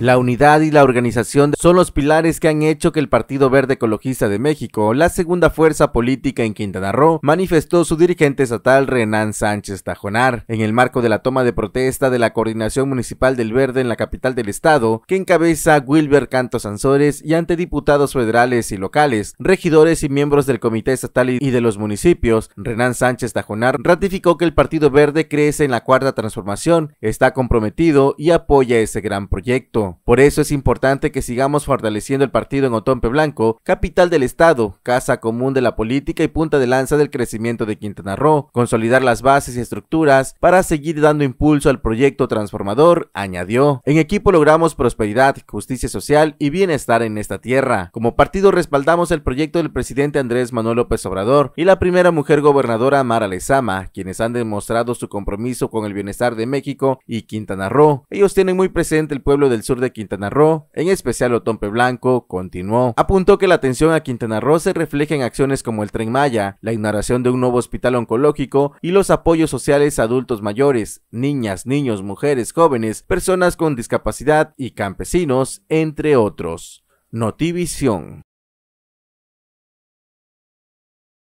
La unidad y la organización son los pilares que han hecho que el Partido Verde Ecologista de México, la segunda fuerza política en Quintana Roo, manifestó su dirigente estatal Renán Sánchez Tajonar, en el marco de la toma de protesta de la Coordinación Municipal del Verde en la capital del estado, que encabeza Wilber Cantos Sansores y ante diputados federales y locales, regidores y miembros del Comité Estatal y de los municipios, Renán Sánchez Tajonar ratificó que el Partido Verde crece en la cuarta transformación, está comprometido y apoya ese gran proyecto. Por eso es importante que sigamos fortaleciendo el partido en Otompe Blanco, capital del estado, casa común de la política y punta de lanza del crecimiento de Quintana Roo, consolidar las bases y estructuras para seguir dando impulso al proyecto transformador, añadió. En equipo logramos prosperidad, justicia social y bienestar en esta tierra. Como partido respaldamos el proyecto del presidente Andrés Manuel López Obrador y la primera mujer gobernadora Mara Lezama, quienes han demostrado su compromiso con el bienestar de México y Quintana Roo. Ellos tienen muy presente el pueblo del sur de Quintana Roo, en especial Otompe Blanco, continuó. Apuntó que la atención a Quintana Roo se refleja en acciones como el Tren Maya, la inauguración de un nuevo hospital oncológico y los apoyos sociales a adultos mayores, niñas, niños, mujeres, jóvenes, personas con discapacidad y campesinos, entre otros. Notivisión.